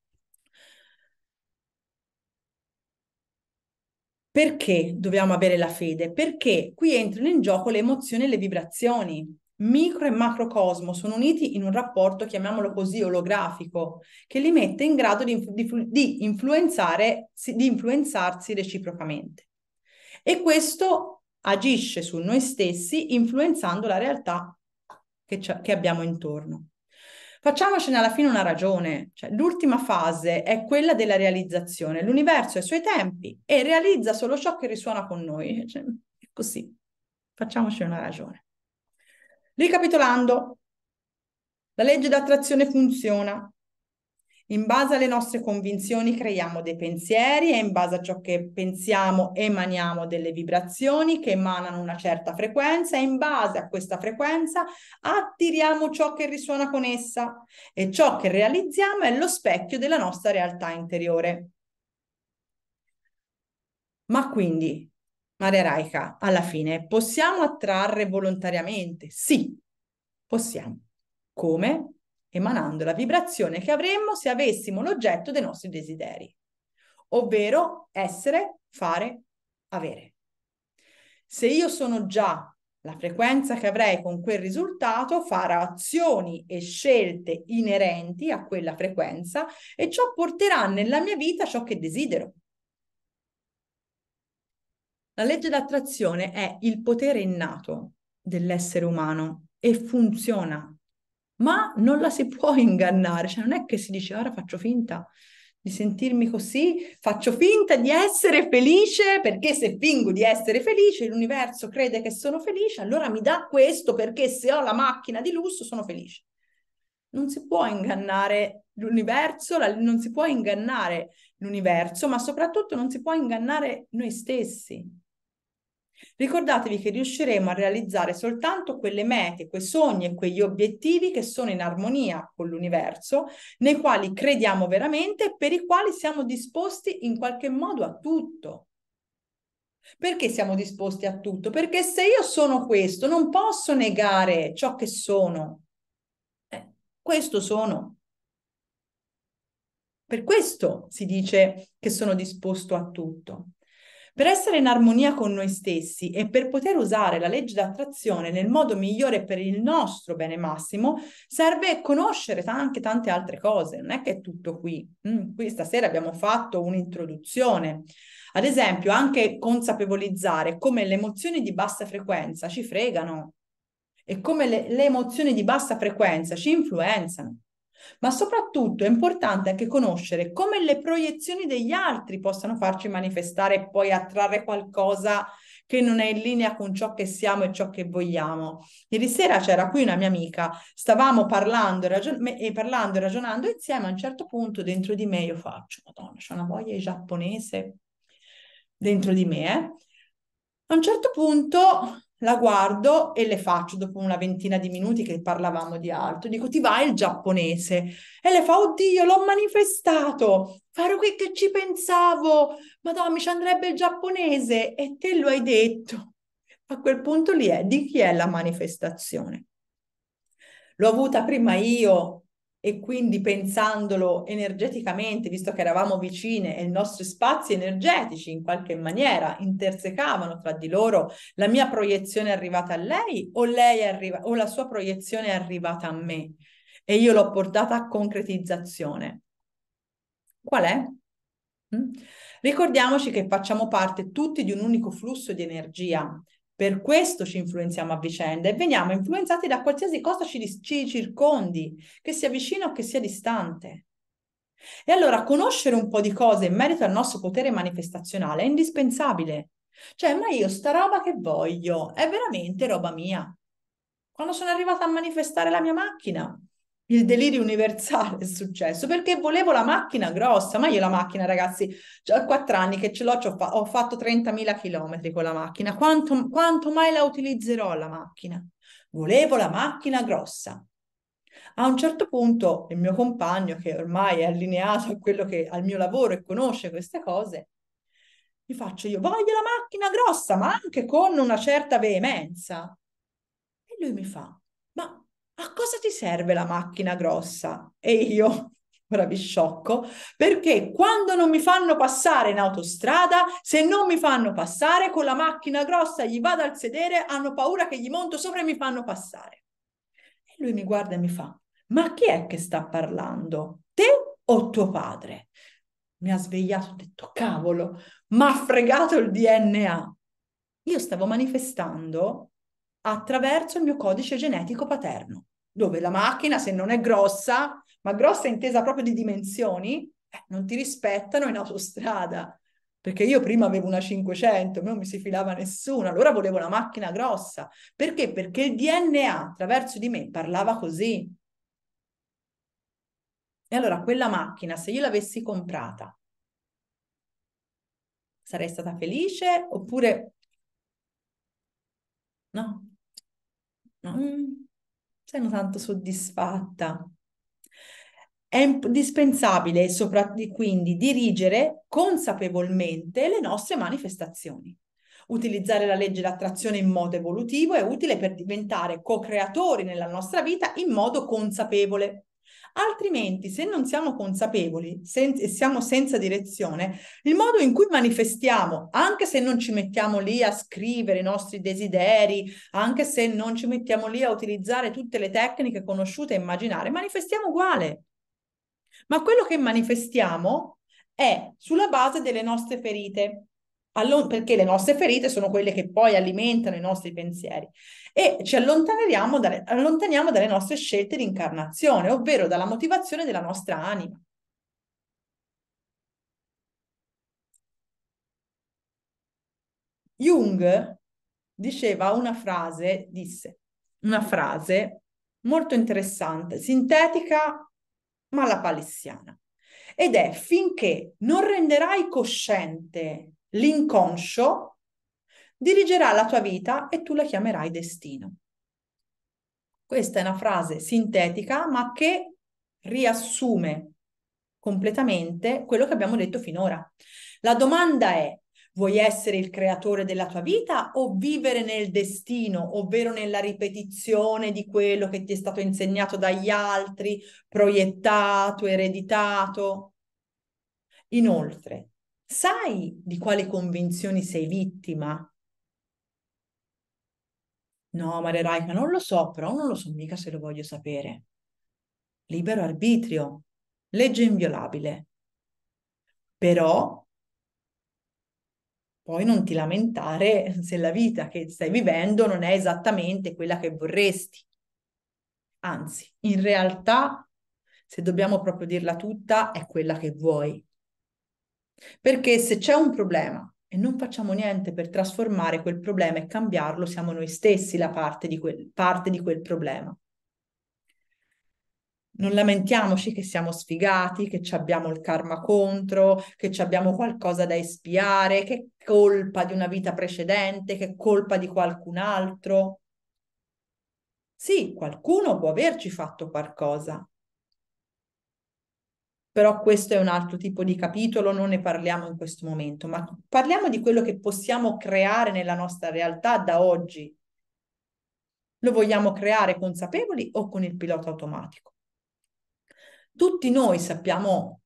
Perché dobbiamo avere la fede? Perché qui entrano in gioco le emozioni e le vibrazioni. Micro e macrocosmo sono uniti in un rapporto, chiamiamolo così, olografico, che li mette in grado di, di, di influenzare, di influenzarsi reciprocamente. E questo agisce su noi stessi influenzando la realtà che, che abbiamo intorno. Facciamocene alla fine una ragione, cioè, l'ultima fase è quella della realizzazione, l'universo ha i suoi tempi e realizza solo ciò che risuona con noi, <laughs> cioè, è così, Facciamoci una ragione. Ricapitolando, la legge d'attrazione funziona, in base alle nostre convinzioni creiamo dei pensieri e in base a ciò che pensiamo emaniamo delle vibrazioni che emanano una certa frequenza e in base a questa frequenza attiriamo ciò che risuona con essa e ciò che realizziamo è lo specchio della nostra realtà interiore. Ma quindi, Maria Raica, alla fine possiamo attrarre volontariamente? Sì, possiamo. Come? emanando la vibrazione che avremmo se avessimo l'oggetto dei nostri desideri, ovvero essere, fare, avere. Se io sono già la frequenza che avrei con quel risultato farà azioni e scelte inerenti a quella frequenza e ciò porterà nella mia vita ciò che desidero. La legge d'attrazione è il potere innato dell'essere umano e funziona ma non la si <laughs> può ingannare, cioè non è che si dice ora faccio finta di sentirmi così, faccio finta di essere felice perché se fingo di essere felice l'universo crede che sono felice, allora mi dà questo perché se ho la macchina di lusso sono felice. Non si può ingannare l'universo, la, non si può ingannare l'universo, ma soprattutto non si può ingannare noi stessi. Ricordatevi che riusciremo a realizzare soltanto quelle mete, quei sogni e quegli obiettivi che sono in armonia con l'universo, nei quali crediamo veramente e per i quali siamo disposti in qualche modo a tutto. Perché siamo disposti a tutto? Perché se io sono questo, non posso negare ciò che sono. Eh, questo sono. Per questo si dice che sono disposto a tutto. Per essere in armonia con noi stessi e per poter usare la legge d'attrazione nel modo migliore per il nostro bene massimo, serve conoscere t- anche tante altre cose, non è che è tutto qui. Mm, qui stasera abbiamo fatto un'introduzione. Ad esempio, anche consapevolizzare come le emozioni di bassa frequenza ci fregano e come le, le emozioni di bassa frequenza ci influenzano. Ma soprattutto è importante anche conoscere come le proiezioni degli altri possano farci manifestare e poi attrarre qualcosa che non è in linea con ciò che siamo e ciò che vogliamo. Ieri sera c'era qui una mia amica, stavamo parlando, ragion- e parlando e ragionando insieme, a un certo punto dentro di me io faccio, madonna, c'è una voglia giapponese dentro di me. Eh? A un certo punto la guardo e le faccio dopo una ventina di minuti che parlavamo di altro. Dico, ti va il giapponese? E le fa, oddio, l'ho manifestato, Faro qui che ci pensavo, madonna, mi ci andrebbe il giapponese. E te lo hai detto. A quel punto lì è di chi è la manifestazione. L'ho avuta prima io e quindi pensandolo energeticamente, visto che eravamo vicine e i nostri spazi energetici in qualche maniera intersecavano tra di loro, la mia proiezione è arrivata a lei o, lei arriva- o la sua proiezione è arrivata a me e io l'ho portata a concretizzazione. Qual è? Mm? Ricordiamoci che facciamo parte tutti di un unico flusso di energia per questo ci influenziamo a vicenda e veniamo influenzati da qualsiasi cosa ci, ci circondi, che sia vicino o che sia distante. E allora conoscere un po' di cose in merito al nostro potere manifestazionale è indispensabile. Cioè, ma io sta roba che voglio è veramente roba mia. Quando sono arrivata a manifestare la mia macchina, il delirio universale è successo perché volevo la macchina grossa, ma io la macchina, ragazzi, a cioè, quattro anni che ce l'ho, ho fatto 30.000 km con la macchina. Quanto, quanto mai la utilizzerò la macchina? Volevo la macchina grossa. A un certo punto il mio compagno, che ormai è allineato a quello che, al mio lavoro e conosce queste cose, gli faccio io, voglio la macchina grossa, ma anche con una certa veemenza. E lui mi fa, a cosa ti serve la macchina grossa? E io, <laughs> ora vi sciocco, perché quando non mi fanno passare in autostrada, se non mi fanno passare con la macchina grossa, gli vado al sedere, hanno paura che gli monto sopra e mi fanno passare. E lui mi guarda e mi fa, ma chi è che sta parlando? Te o tuo padre? Mi ha svegliato, ho detto, cavolo, ma ha fregato il DNA. Io stavo manifestando attraverso il mio codice genetico paterno dove la macchina, se non è grossa, ma grossa intesa proprio di dimensioni, eh, non ti rispettano in autostrada. Perché io prima avevo una 500, non mi si filava nessuno, allora volevo una macchina grossa. Perché? Perché il DNA attraverso di me parlava così. E allora quella macchina, se io l'avessi comprata, sarei stata felice oppure no? no. Mm sono tanto soddisfatta. È indispensabile quindi dirigere consapevolmente le nostre manifestazioni. Utilizzare la legge d'attrazione in modo evolutivo è utile per diventare co-creatori nella nostra vita in modo consapevole. Altrimenti, se non siamo consapevoli sen- e siamo senza direzione, il modo in cui manifestiamo, anche se non ci mettiamo lì a scrivere i nostri desideri, anche se non ci mettiamo lì a utilizzare tutte le tecniche conosciute e immaginare, manifestiamo uguale. Ma quello che manifestiamo è sulla base delle nostre ferite, allon- perché le nostre ferite sono quelle che poi alimentano i nostri pensieri e ci allontaniamo dalle, allontaniamo dalle nostre scelte di incarnazione, ovvero dalla motivazione della nostra anima. Jung diceva una frase, disse una frase molto interessante, sintetica ma la palissiana, ed è finché non renderai cosciente l'inconscio dirigerà la tua vita e tu la chiamerai destino. Questa è una frase sintetica ma che riassume completamente quello che abbiamo detto finora. La domanda è, vuoi essere il creatore della tua vita o vivere nel destino, ovvero nella ripetizione di quello che ti è stato insegnato dagli altri, proiettato, ereditato? Inoltre, Sai di quali convinzioni sei vittima? No, Maria Raica, non lo so, però non lo so mica se lo voglio sapere. Libero arbitrio, legge inviolabile. Però poi non ti lamentare se la vita che stai vivendo non è esattamente quella che vorresti. Anzi, in realtà, se dobbiamo proprio dirla tutta, è quella che vuoi. Perché se c'è un problema e non facciamo niente per trasformare quel problema e cambiarlo, siamo noi stessi la parte di quel, parte di quel problema. Non lamentiamoci che siamo sfigati, che ci abbiamo il karma contro, che ci abbiamo qualcosa da espiare, che è colpa di una vita precedente, che è colpa di qualcun altro. Sì, qualcuno può averci fatto qualcosa, però questo è un altro tipo di capitolo, non ne parliamo in questo momento, ma parliamo di quello che possiamo creare nella nostra realtà da oggi. Lo vogliamo creare consapevoli o con il pilota automatico? Tutti noi sappiamo,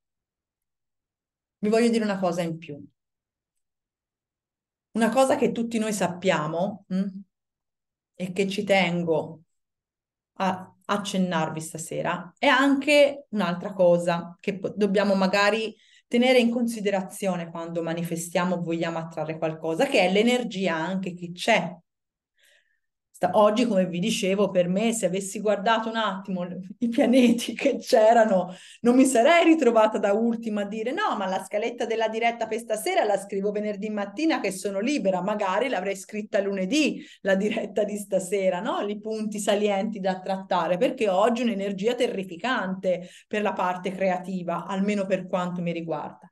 vi voglio dire una cosa in più, una cosa che tutti noi sappiamo mh, hm, e che ci tengo a accennarvi stasera è anche un'altra cosa che po- dobbiamo magari tenere in considerazione quando manifestiamo, vogliamo attrarre qualcosa, che è l'energia anche che c'è Oggi, come vi dicevo, per me, se avessi guardato un attimo i pianeti <laughs> che c'erano, non mi sarei ritrovata da ultima a dire no, ma la scaletta della diretta per stasera la scrivo venerdì mattina che sono libera, magari l'avrei scritta lunedì la diretta di stasera, no? I punti salienti da trattare, perché oggi un'energia terrificante per la parte creativa, almeno per quanto mi riguarda.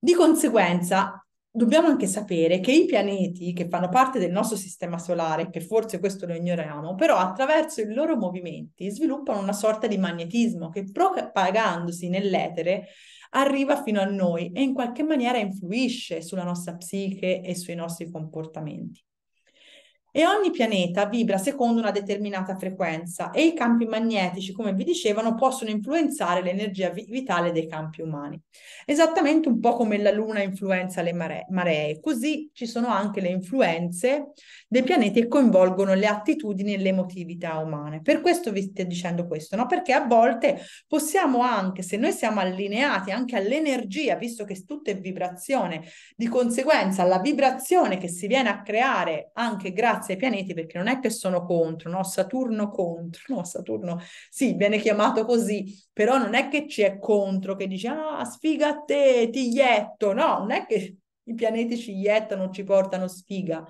Di conseguenza, dobbiamo anche sapere che i pianeti che fanno parte del nostro sistema solare, che forse questo lo ignoriamo, però attraverso i loro movimenti sviluppano una sorta di magnetismo che propagandosi nell'etere arriva fino a noi e in qualche maniera influisce sulla nostra psiche e sui nostri comportamenti e ogni pianeta vibra secondo una determinata frequenza e i campi magnetici, come vi dicevano, possono influenzare l'energia vitale dei campi umani. Esattamente un po' come la Luna influenza le mare- maree, così ci sono anche le influenze dei pianeti che coinvolgono le attitudini e le emotività umane. Per questo vi sto dicendo questo, no? perché a volte possiamo anche, se noi siamo allineati anche all'energia, visto che tutto è vibrazione, di conseguenza la vibrazione che si viene a creare anche grazie grazie ai pianeti perché non è che sono contro, no? Saturno contro, no? Saturno sì, viene chiamato così, però non è che ci è contro, che dice ah sfiga a te, ti ietto, no? Non è che i pianeti ci iettano, ci portano sfiga.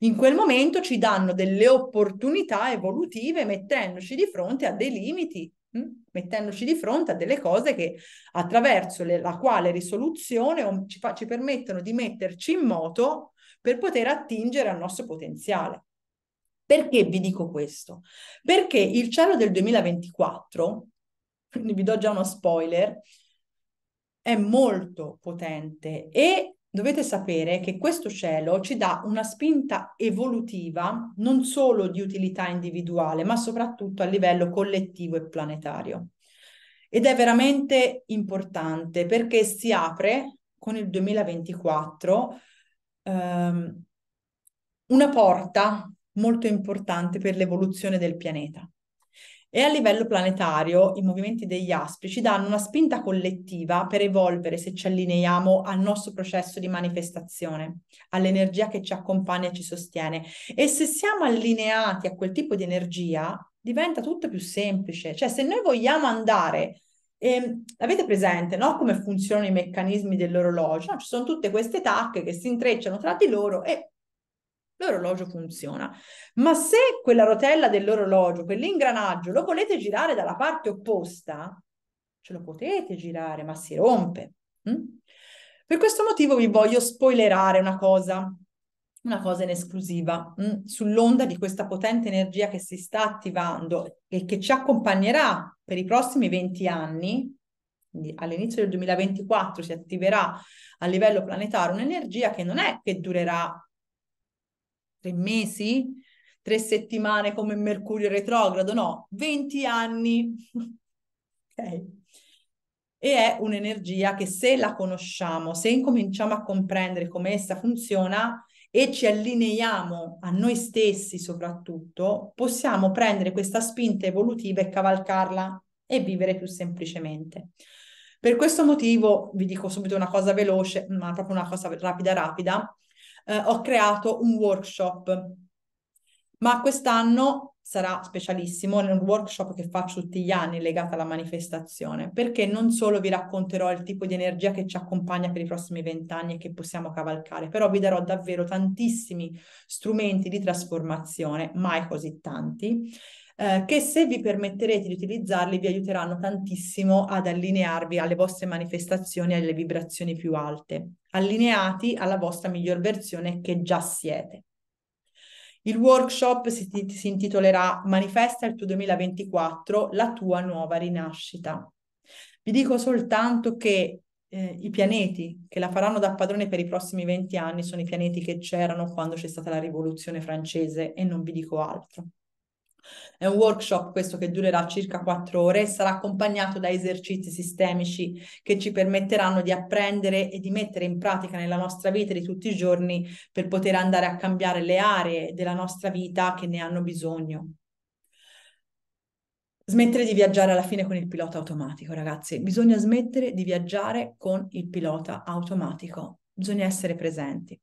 In quel momento ci danno delle opportunità evolutive mettendoci di fronte a dei limiti hm? mettendoci di fronte a delle cose che attraverso le, la quale risoluzione ci, fa, ci permettono di metterci in moto per poter attingere al nostro potenziale. Perché vi dico questo? Perché il cielo del 2024, vi do già uno spoiler, è molto potente e dovete sapere che questo cielo ci dà una spinta evolutiva non solo di utilità individuale, ma soprattutto a livello collettivo e planetario. Ed è veramente importante perché si apre con il 2024 ehm, una porta molto importante per l'evoluzione del pianeta. E a livello planetario i movimenti degli astri ci danno una spinta collettiva per evolvere se ci allineiamo al nostro processo di manifestazione, all'energia che ci accompagna e ci sostiene. E se siamo allineati a quel tipo di energia, diventa tutto più semplice. Cioè se noi vogliamo andare e, ehm, avete presente no? come funzionano i meccanismi dell'orologio? No? Ci sono tutte queste tacche che si intrecciano tra di loro e l'orologio funziona. Ma se quella rotella dell'orologio, quell'ingranaggio, lo volete girare dalla parte opposta, ce lo potete girare, ma si rompe. Hm? Per questo motivo vi voglio spoilerare una cosa una cosa in esclusiva mh, mm, sull'onda di questa potente energia che si sta attivando e che ci accompagnerà per i prossimi 20 anni. Quindi all'inizio del 2024 si attiverà a livello planetario un'energia che non è che durerà tre mesi, tre settimane come Mercurio retrogrado, no, 20 anni. <laughs> ok. E è un'energia che se la conosciamo, se incominciamo a comprendere come essa funziona, e ci allineiamo a noi stessi soprattutto, possiamo prendere questa spinta evolutiva e cavalcarla e vivere più semplicemente. Per questo motivo, vi dico subito una cosa veloce, ma proprio una cosa rapida rapida, eh, ho creato un workshop, ma quest'anno sarà specialissimo nel workshop che faccio tutti gli anni legato alla manifestazione, perché non solo vi racconterò il tipo di energia che ci accompagna per i prossimi vent'anni e che possiamo cavalcare, però vi darò davvero tantissimi strumenti di trasformazione, mai così tanti, eh, che se vi permetterete di utilizzarli vi aiuteranno tantissimo ad allinearvi alle vostre manifestazioni e alle vibrazioni più alte, allineati alla vostra miglior versione che già siete. Il workshop si, si intitolerà Manifesta il tuo 2024, la tua nuova rinascita. Vi dico soltanto che eh, i pianeti che la faranno da padrone per i prossimi 20 anni sono i pianeti che c'erano quando c'è stata la rivoluzione francese e non vi dico altro. È un workshop questo che durerà circa quattro ore e sarà accompagnato da esercizi sistemici che ci permetteranno di apprendere e di mettere in pratica nella nostra vita di tutti i giorni per poter andare a cambiare le aree della nostra vita che ne hanno bisogno smettere di viaggiare alla fine con il pilota automatico, ragazzi. Bisogna smettere di viaggiare con il pilota automatico. Bisogna essere presenti.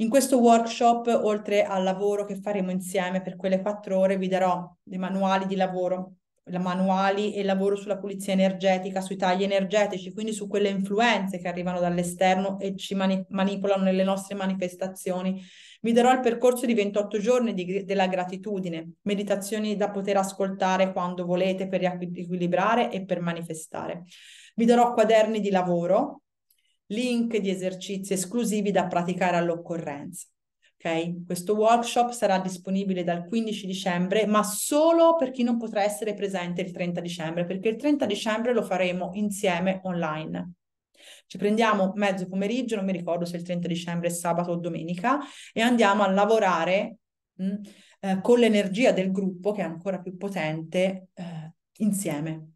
In questo workshop, oltre al lavoro che faremo insieme per quelle quattro ore, vi darò dei manuali di lavoro, manuali e lavoro sulla pulizia energetica, sui tagli energetici, quindi su quelle influenze che arrivano dall'esterno e ci mani- manipolano nelle nostre manifestazioni. Vi darò il percorso di 28 giorni di, della gratitudine, meditazioni da poter ascoltare quando volete per riequilibrare e per manifestare. Vi darò quaderni di lavoro link di esercizi esclusivi da praticare all'occorrenza. Okay? Questo workshop sarà disponibile dal 15 dicembre, ma solo per chi non potrà essere presente il 30 dicembre, perché il 30 dicembre lo faremo insieme online. Ci prendiamo mezzo pomeriggio, non mi ricordo se il 30 dicembre è sabato o domenica, e andiamo a lavorare mh, mm, eh, con l'energia del gruppo, che è ancora più potente, eh, insieme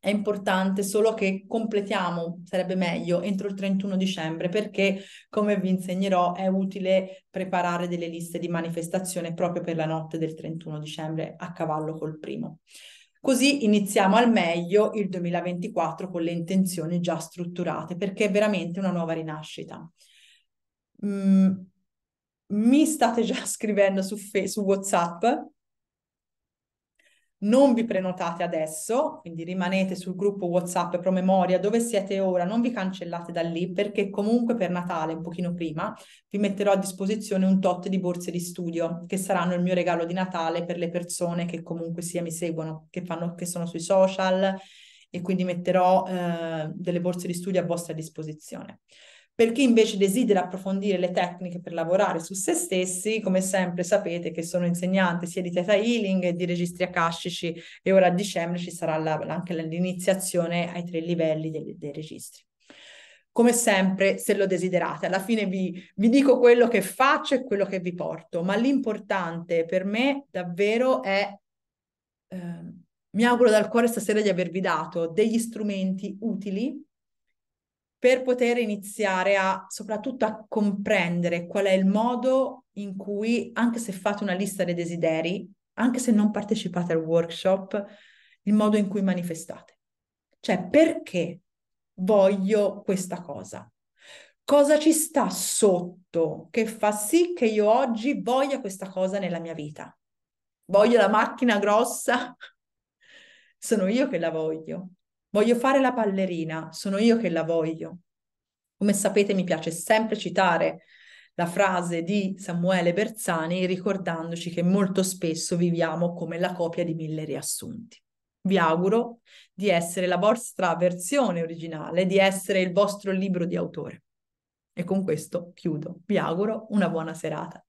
è importante, solo che completiamo, sarebbe meglio, entro il 31 dicembre, perché come vi insegnerò è utile preparare delle liste di manifestazione proprio per la notte del 31 dicembre a cavallo col primo. Così iniziamo al meglio il 2024 con le intenzioni già strutturate, perché è veramente una nuova rinascita. Mm, mi state già <laughs> scrivendo su, fe- su WhatsApp non vi prenotate adesso, quindi rimanete sul gruppo WhatsApp Promemoria dove siete ora, non vi cancellate da lì perché comunque per Natale, un pochino prima, vi metterò a disposizione un tot di borse di studio che saranno il mio regalo di Natale per le persone che comunque sia mi seguono, che, fanno, che sono sui social e quindi metterò eh, delle borse di studio a vostra disposizione. Per chi invece desidera approfondire le tecniche per lavorare su se stessi, come sempre sapete che sono insegnante sia di Theta Healing che di registri akashici e ora a dicembre ci sarà la, anche l'iniziazione ai tre livelli dei, dei registri come sempre, se lo desiderate. Alla fine vi, vi, dico quello che faccio e quello che vi porto, ma l'importante per me davvero è, eh, mi auguro dal cuore stasera di avervi dato degli strumenti utili per poter iniziare a soprattutto a comprendere qual è il modo in cui, anche se fate una lista dei desideri, anche se non partecipate al workshop, il modo in cui manifestate. Cioè, perché voglio questa cosa? Cosa ci sta sotto che fa sì che io oggi voglia questa cosa nella mia vita? Voglio la macchina grossa? <laughs> Sono io che la voglio. Voglio fare la ballerina, sono io che la voglio. Come sapete mi piace sempre citare la frase di Samuele Bersani ricordandoci che molto spesso viviamo come la copia di mille riassunti. Vi auguro di essere la vostra versione originale, di essere il vostro libro di autore. E con questo chiudo. Vi auguro una buona serata.